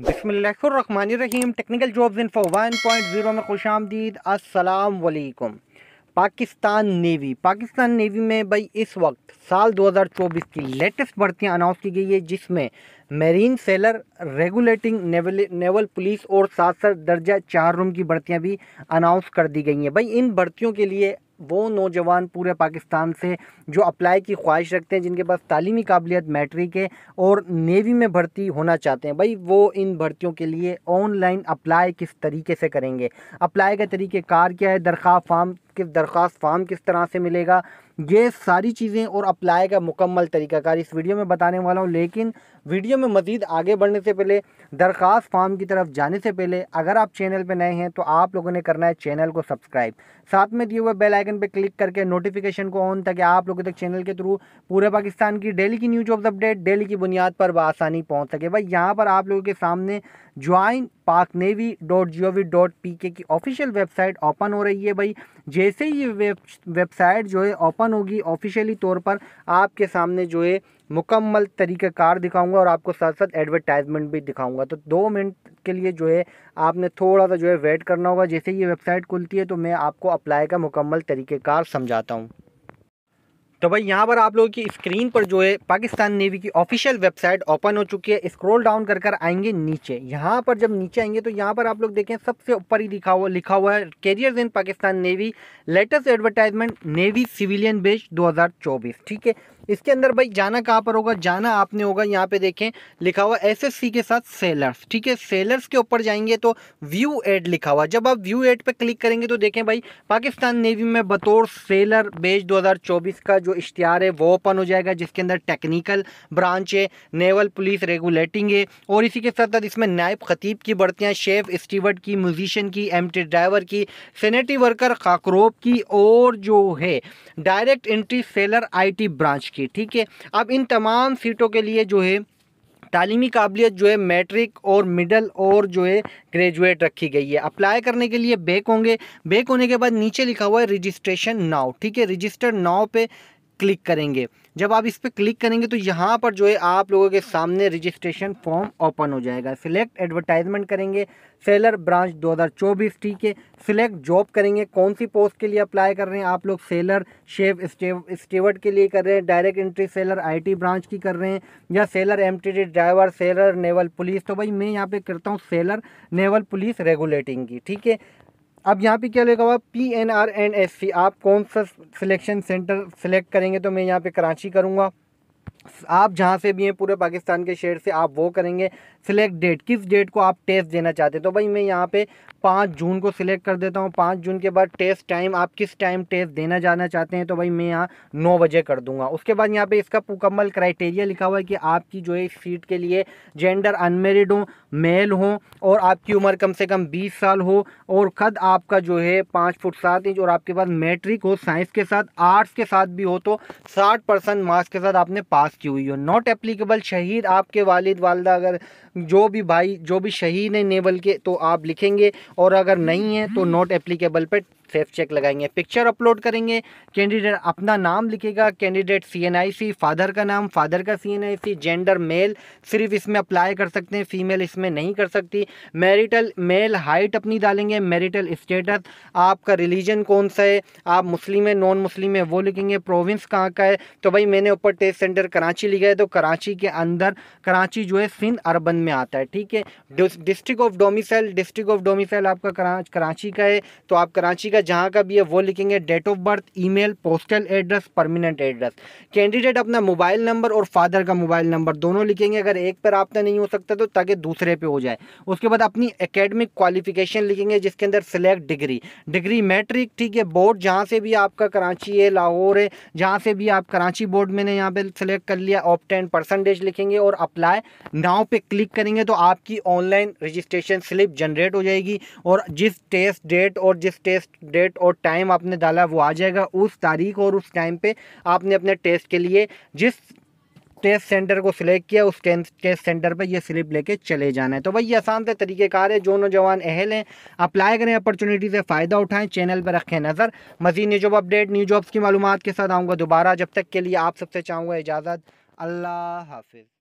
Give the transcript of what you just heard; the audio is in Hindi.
बसमीम technical jobs in for one point zero में खुश आमदीद असलकुम पाकिस्तान नेवी पाकिस्तान नेवी में भाई इस वक्त साल 2024 की लेटेस्ट भर्तियां अनाउंस की गई है जिसमें marine sailor regulating naval naval police और सात दर्जा चार रूम की भर्तियां भी अनाउंस कर दी गई हैं भाई इन भर्तियों के लिए वो नौजवान पूरे पाकिस्तान से जो अप्लाई की ख्वाहिश रखते हैं जिनके पास तालीमी काबिलियत मैट्रिक है और नेवी में भर्ती होना चाहते हैं भाई वो इन भर्तियों के लिए ऑनलाइन अप्लाई किस तरीके से करेंगे अप्लाई का तरीक़ेकार क्या है दरख्वा फार्म किस दरख्वास्त फार्म किस तरह से मिलेगा ये सारी चीज़ें और अप्लाई का मुकम्मल तरीकाकार इस वीडियो में बताने वाला हूँ लेकिन वीडियो में मज़ीद आगे बढ़ने से पहले दरख्वास्त फार्म की तरफ जाने से पहले अगर आप चैनल पर नए हैं तो आप लोगों ने करना है चैनल को सब्सक्राइब साथ में दिए हुए बेल आइकन पर क्लिक करके नोटिफिकेशन को ऑन ताकि आप लोगों तक चैनल के थ्रू पूरे पाकिस्तान की डेली की न्यूज ऑफ अपडेट डेली की बुनियाद पर आसानी पहुँच सके भाई यहाँ पर आप लोगों के सामने join Pak navy dot G O V dot P K की ऑफिशियल वेबसाइट ओपन हो रही है भाई जैसे ही ये वेब वेबसाइट जो है ओपन होगी ऑफिशियली तौर पर आपके सामने जो है मुकम्मल तरीक़ाकार दिखाऊंगा और आपको साथ साथ एडवर्टाइजमेंट भी दिखाऊंगा तो दो मिनट के लिए जो है आपने थोड़ा सा जो है वेट करना होगा जैसे ही ये वेबसाइट खुलती है तो मैं आपको अप्लाई का मुकम्मल तरीक़ेकार समझाता हूँ तो भाई यहाँ पर आप लोगों की स्क्रीन पर जो है पाकिस्तान नेवी की ऑफिशियल वेबसाइट ओपन हो चुकी है स्क्रॉल डाउन कर कर आएंगे नीचे यहाँ पर जब नीचे आएंगे तो यहाँ पर आप लोग देखें सबसे ऊपर ही लिखा हुआ लिखा हुआ है career in Pakistan navy latest advertisement navy civilian batch दो ठीक है इसके अंदर भाई जाना कहाँ पर होगा जाना आपने होगा यहाँ पे देखें लिखा हुआ एसएससी के साथ सेलर्स ठीक है सेलर्स के ऊपर जाएंगे तो व्यू एड लिखा हुआ जब आप व्यू एड पे क्लिक करेंगे तो देखें भाई पाकिस्तान नेवी में बतौर सेलर बेच 2024 का जो इश्तहार है वो ओपन हो जाएगा जिसके अंदर टेक्निकल ब्रांच है नेवल पुलिस रेगुलेटिंग है और इसी के साथ साथ इसमें नायब खतीब की बढ़तियाँ शेफ स्टीवर्ट की म्यूजिशन की एम ड्राइवर की सैनिटी वर्कर खाकरोब की और जो है direct entry sailor T branch की ठीक है अब इन तमाम सीटों के लिए जो है तालीमी काबिलियत जो है मैट्रिक और मिडल और जो है ग्रेजुएट रखी गई है अप्लाई करने के लिए बैक होंगे बैक होने के बाद नीचे लिखा हुआ है रजिस्ट्रेशन नाव ठीक है रजिस्टर नाव पे क्लिक करेंगे जब आप इस पर क्लिक करेंगे तो यहाँ पर जो है आप लोगों के सामने रजिस्ट्रेशन फॉर्म ओपन हो जाएगा सिलेक्ट एडवर्टाइजमेंट करेंगे सेलर ब्रांच 2024 ठीक है सिलेक्ट जॉब करेंगे कौन सी पोस्ट के लिए अप्लाई कर रहे हैं आप लोग सेलर शेफ स्टेवर्ड के लिए कर रहे हैं direct entry sailor IT branch की कर रहे हैं या sailor MTD driver sailor naval police तो भाई मैं यहाँ पर करता हूँ सेलर नेवल पुलिस रेगुलेटिंग की ठीक है अब यहाँ पे क्या लिखा हुआ P N R N S C आप कौन सा सिलेक्शन सेंटर सेलेक्ट करेंगे तो मैं यहाँ पे कराची करूँगा आप जहाँ से भी हैं पूरे पाकिस्तान के शेयर से आप वो करेंगे सिलेक्ट डेट किस डेट को आप टेस्ट देना चाहते हैं तो भाई मैं यहाँ पे पाँच जून को सिलेक्ट कर देता हूँ पाँच जून के बाद टेस्ट टाइम आप किस टाइम टेस्ट देना जाना चाहते हैं तो भाई मैं यहाँ नौ बजे कर दूँगा उसके बाद यहाँ पे इसका मुकम्मल क्राइटेरिया लिखा हुआ है कि आपकी जो है सीट के लिए जेंडर अनमेरिड हो मेल हो और आपकी उम्र कम से कम बीस साल हो और कद आपका जो है पाँच फुट सात इंच और आपके पास मेट्रिक हो साइंस के साथ आर्ट्स के साथ भी हो तो साठ परसेंट मार्क्स के साथ आपने पास की हुई हो नॉट एप्लीकेबल शहीद आपके वालिद वालदा अगर जो भी भाई जो भी शहीद है नेवल के तो आप लिखेंगे और अगर नहीं है तो नॉट एप्लीकेबल पर सेफ चेक लगाएंगे पिक्चर अपलोड करेंगे कैंडिडेट अपना नाम लिखेगा कैंडिडेट सीएनआईसी फादर का नाम फादर का सीएनआईसी जेंडर मेल सिर्फ इसमें अप्लाई कर सकते हैं फीमेल इसमें नहीं कर सकती मैरिटल मेल हाइट अपनी डालेंगे मैरिटल स्टेटस आपका रिलीजन कौन सा है आप मुस्लिम है नॉन मुस्लिम है वो लिखेंगे प्रोविंस कहाँ का है तो भाई मैंने ऊपर टेस्ट सेंटर कराची लिखा है तो कराची के अंदर कराची जो है सिंध अरबन में आता है ठीक है district of domicile district of domicile आपका कराची का है तो आप कराची का जहाँ का भी है वो लिखेंगे date of birth email postal address permanent address candidate अपना मोबाइल नंबर और फादर का मोबाइल नंबर दोनों लिखेंगे अगर एक पर आपका तो नहीं हो सकता तो ताकि दूसरे पर हो जाए उसके बाद अपनी अकेडमिक क्वालिफिकेशन लिखेंगे जिसके अंदर सिलेक्ट डिग्री डिग्री मैट्रिक ठीक है बोर्ड जहाँ से भी आपका कराची है लाहौर है जहाँ से भी आप कराची बोर्ड मैंने यहाँ पे सिलेक्ट कर लिया ऑप टेन परसेंटेज लिखेंगे और अप्लाई नाव पे क्लिक करेंगे तो आपकी ऑनलाइन रजिस्ट्रेशन स्लिप जनरेट हो जाएगी और जिस टेस्ट डेट और जिस टेस्ट डेट और टाइम आपने डाला वो आ जाएगा उस तारीख और उस टाइम पे आपने अपने टेस्ट के लिए जिस टेस्ट सेंटर को सिलेक्ट किया उस टेस्ट सेंटर पर यह स्लिप लेके चले जाना है तो भाई ये आसान से तरीक़ेकार है जो नौजवान अहल हैं अप्लाई करें अपॉर्चुनिटी से फ़ायदा उठाएं चैनल पर रखें नज़र मजीद new job update new jobs की मालूम के साथ आऊँगा दोबारा जब तक के लिए आप सबसे चाहूँगा इजाज़त अल्लाह हाफिज़